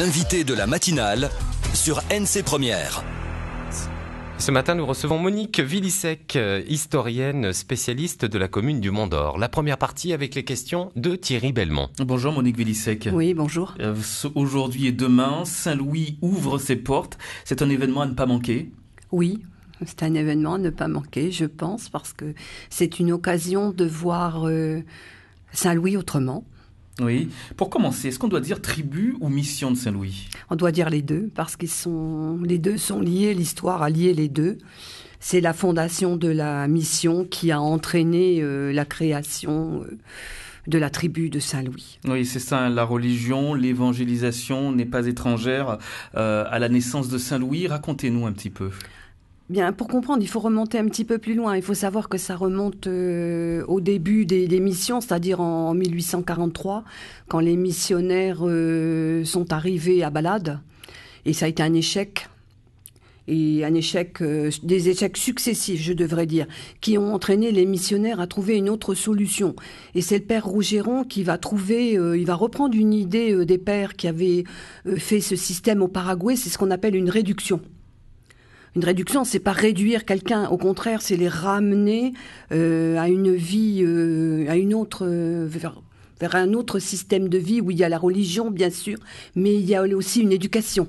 Invité de la matinale sur NC Première. Ce matin, nous recevons Monique Villissec, euh, historienne spécialiste de la commune du Mont d'Or. La première partie avec les questions de Thierry Belmont. Bonjour Monique Villissec. Oui, bonjour. Euh, aujourd'hui et demain, Saint-Louis ouvre ses portes. C'est un événement à ne pas manquer Oui, c'est un événement à ne pas manquer, je pense, parce que c'est une occasion de voir euh, Saint-Louis autrement. Oui. Pour commencer, est-ce qu'on doit dire tribu ou mission de Saint-Louis On doit dire les deux, parce qu'ils sont, les deux sont liés, l'histoire a lié les deux. C'est la fondation de la mission qui a entraîné euh, la création. Euh, de la tribu de Saint-Louis. Oui, c'est ça, la religion, l'évangélisation n'est pas étrangère euh, à la naissance de Saint-Louis. Racontez-nous un petit peu. Bien, pour comprendre, il faut remonter un petit peu plus loin. Il faut savoir que ça remonte euh, au début des, missions, c'est-à-dire en, 1843, quand les missionnaires euh, sont arrivés à Balade. Et ça a été un échec. Et un échec, euh, des échecs successifs, je devrais dire, qui ont entraîné les missionnaires à trouver une autre solution. Et c'est le père Rougeron qui va trouver, il va reprendre une idée des pères qui avaient fait ce système au Paraguay, c'est ce qu'on appelle une réduction une réduction, c'est pas réduire quelqu'un. Au contraire, c'est les ramener euh, à une vie, euh, à une autre, euh, vers, vers, un autre système de vie où il y a la religion, bien sûr, mais il y a aussi une éducation.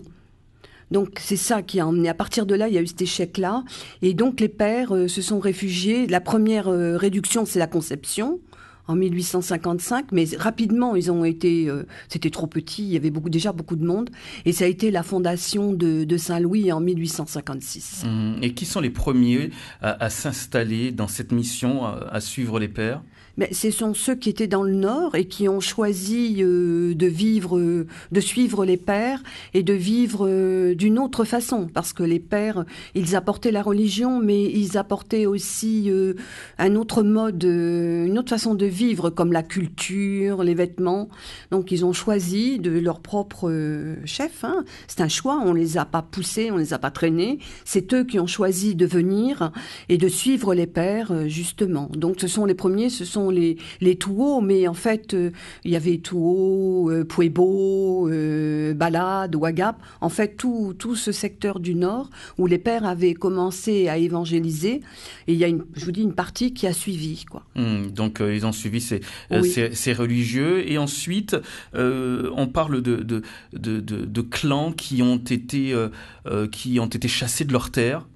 Donc c'est ça qui a emmené. À partir de là, il y a eu cet échec-là, et donc les pères se sont réfugiés. La première réduction, c'est la conception en 1855, mais rapidement, ils ont été. Euh, c'était trop petit, il y avait déjà beaucoup de monde. Et ça a été la fondation de, Saint-Louis en 1856. Mmh. Et qui sont les premiers à, s'installer dans cette mission, à suivre les pères mais ce sont ceux qui étaient dans le Nord et qui ont choisi euh, de vivre, euh, de suivre les pères et de vivre euh, d'une autre façon, parce que les pères, ils apportaient la religion, mais ils apportaient aussi un autre mode, une autre façon de vivre, comme la culture, les vêtements. Donc ils ont choisi de leur propre chef. Hein. C'est un choix, on les a pas poussés, on les a pas traînés. C'est eux qui ont choisi de venir et de suivre les pères, justement. Donc ce sont les premiers, ce sont les, les Touos, mais en fait, euh, il y avait tout euh, Puebo, euh, Balade, Ouagap, en fait, tout, ce secteur du Nord où les pères avaient commencé à évangéliser. Et il y a, une, je vous dis, une partie qui a suivi. Quoi. Hmm, donc, euh, ils ont suivi ces, religieux. Et ensuite, on parle de clans qui ont été, qui ont été chassés de leurs terres.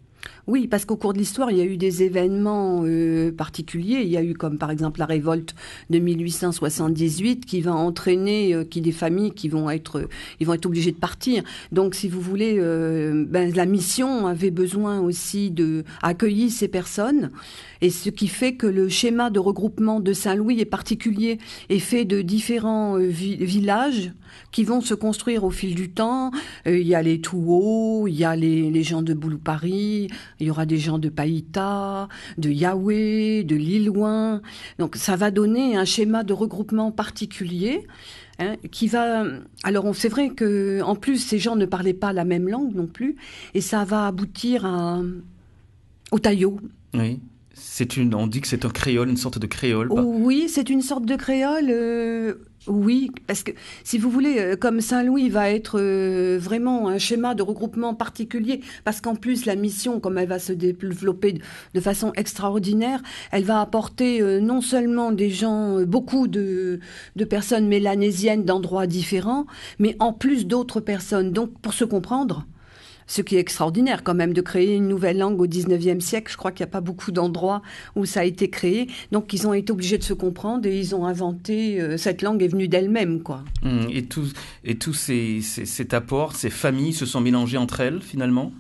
Oui, parce qu'au cours de l'histoire, il y a eu des événements euh, particuliers. Il y a eu comme par exemple la révolte de 1878 qui va entraîner euh, qui des familles qui vont être euh, ils vont être obligés de partir. Donc si vous voulez, ben, la mission avait besoin aussi de accueillir ces personnes et ce qui fait que le schéma de regroupement de Saint-Louis est particulier est fait de différents villages qui vont se construire au fil du temps. Il y a les Touaux, il y a les, les gens de Boulou-Paris, il y aura des gens de Païta, de Yahweh, de Lilouin. Donc ça va donner un schéma de regroupement particulier. Hein, qui va. Alors, c'est vrai que en plus, ces gens ne parlaient pas la même langue non plus, et ça va aboutir à au taillot. Oui. C'est une, on dit que c'est un créole, une sorte de créole. oui, c'est une sorte de créole. Euh, oui, parce que si vous voulez, euh, comme Saint-Louis va être euh, vraiment un schéma de regroupement particulier, parce qu'en plus la mission, comme elle va se développer de façon extraordinaire, elle va apporter euh, non seulement des gens, beaucoup de, personnes mélanésiennes d'endroits différents, mais en plus d'autres personnes. Donc pour se comprendre, ce qui est extraordinaire quand même de créer une nouvelle langue au 19e siècle. Je crois qu'il n'y a pas beaucoup d'endroits où ça a été créé. Donc ils ont été obligés de se comprendre et ils ont inventé euh, cette langue est venue d'elle-même quoi. Mmh, et tous ces, apports, ces familles se sont mélangées entre elles finalement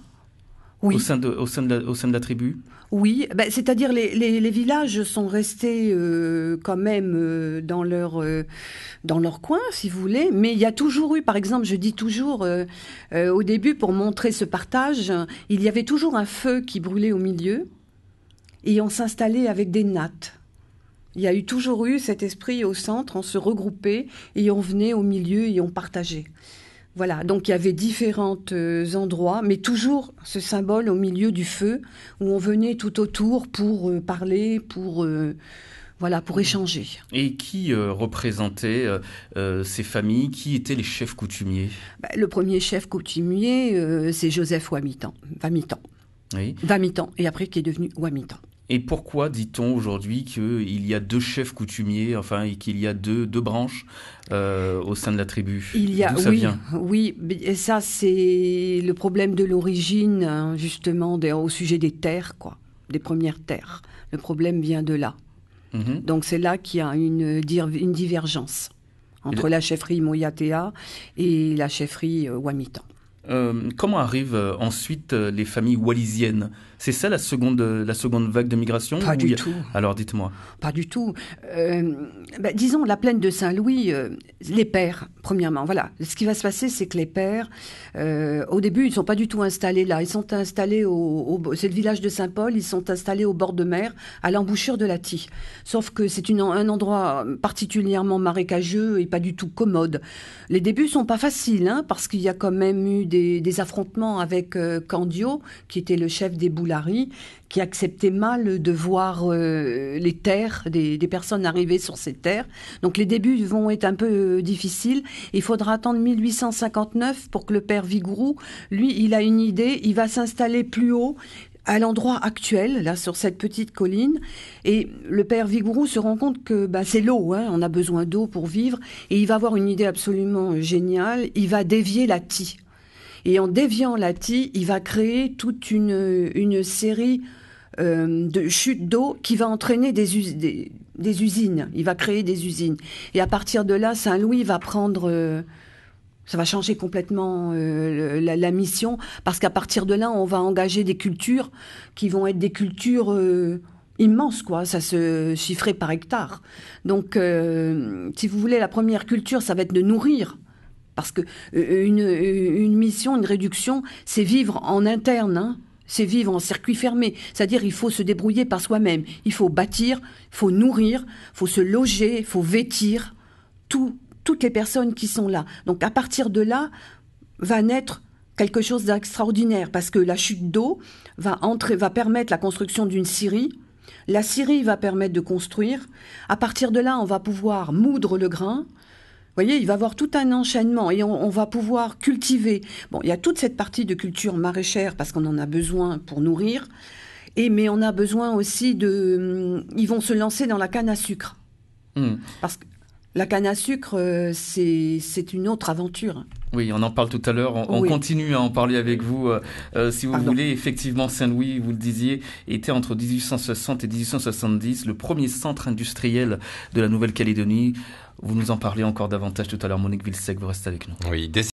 au, sein de, la, tribu Oui, bah, c'est-à-dire les, les, villages sont restés euh, quand même euh, dans, leur, euh, dans leur coin, si vous voulez, mais il y a toujours eu, par exemple, je dis toujours, au début, pour montrer ce partage, il y avait toujours un feu qui brûlait au milieu et on s'installait avec des nattes. Il y a eu toujours eu cet esprit au centre, on se regroupait et on venait au milieu et on partageait. Voilà, donc il y avait différents euh, endroits, mais toujours ce symbole au milieu du feu, où on venait tout autour pour euh, parler, pour... Euh, voilà, pour échanger. Et qui représentait ces familles Qui étaient les chefs coutumiers bah, Le premier chef coutumier, c'est Joseph Wamitan. Wamitan oui. et après qui est devenu Ouamitan. Et pourquoi dit-on aujourd'hui qu'il y a deux chefs coutumiers, enfin, et qu'il y a deux, branches euh, au sein de la tribu Il y oui, ça c'est le problème de l'origine, hein, justement, au sujet des terres, quoi, des premières terres. Le problème vient de là. Mhm. Donc c'est là qu'il y a une, divergence entre la chefferie Moyatea et la chefferie euh, Wamitan. Euh, comment arrivent euh, ensuite euh, les familles wallisiennes C'est ça la seconde, la seconde vague de migration Pas du tout. Alors dites-moi. Pas du tout. Bah, disons, la plaine de Saint-Louis, les pères, premièrement, voilà. Ce qui va se passer, c'est que les pères, au début, ils ne sont pas du tout installés là. Ils sont installés au. c'est le village de Saint-Paul, ils sont installés au bord de mer, à l'embouchure de la Tille. Sauf que c'est un endroit particulièrement marécageux et pas du tout commode. Les débuts sont pas faciles, hein, parce qu'il y a quand même eu des des, affrontements avec euh, Candio, qui était le chef des Boulari, qui acceptait mal de voir euh, les terres des, personnes arriver sur ces terres. Donc les débuts vont être un peu euh, difficiles. Il faudra attendre 1859 pour que le père Vigourou, lui, il a une idée, il va s'installer plus haut à l'endroit actuel, là, sur cette petite colline. Et le père Vigourou se rend compte que bah, c'est l'eau, hein. on a besoin d'eau pour vivre. Et il va avoir une idée absolument géniale. Il va dévier la Tille. Et en déviant la tille, il va créer toute une, une série euh, de chutes d'eau qui va entraîner des, us des, usines. Il va créer des usines. Et à partir de là, Saint-Louis va prendre... Euh, ça va changer complètement euh, la, mission parce qu'à partir de là, on va engager des cultures qui vont être des cultures immenses, quoi. Ça se chiffrait par hectare. Donc, si vous voulez, la première culture, ça va être de nourrir parce que euh, euh, une, mission, une réduction, c'est vivre en interne. Hein. c'est vivre en circuit fermé. C'est-à-dire, il faut se débrouiller par soi-même. Il faut bâtir, il faut nourrir, il faut se loger, il faut vêtir toutes les personnes qui sont là. Donc, à partir de là, va naître quelque chose d'extraordinaire parce que la chute d'eau va entrer, va permettre la construction d'une Syrie. La Syrie va permettre de construire. À partir de là, on va pouvoir moudre le grain voyez, il va avoir tout un enchaînement et on, va pouvoir cultiver. Bon, il y a toute cette partie de culture maraîchère parce qu'on en a besoin pour nourrir. Et, mais on a besoin aussi de. Hum, ils vont se lancer dans la canne à sucre. Hmm. Parce que la canne à sucre, euh, c'est une autre aventure. Oui, on en parle tout à l'heure. On, continue à en parler avec vous. Euh, euh, si vous voulez, effectivement, Saint-Louis, vous le disiez, était entre 1860 et 1870 le premier centre industriel de la Nouvelle-Calédonie. Vous nous en parlez encore davantage tout à l'heure, Monique Vilsec. Vous restez avec nous. Oui,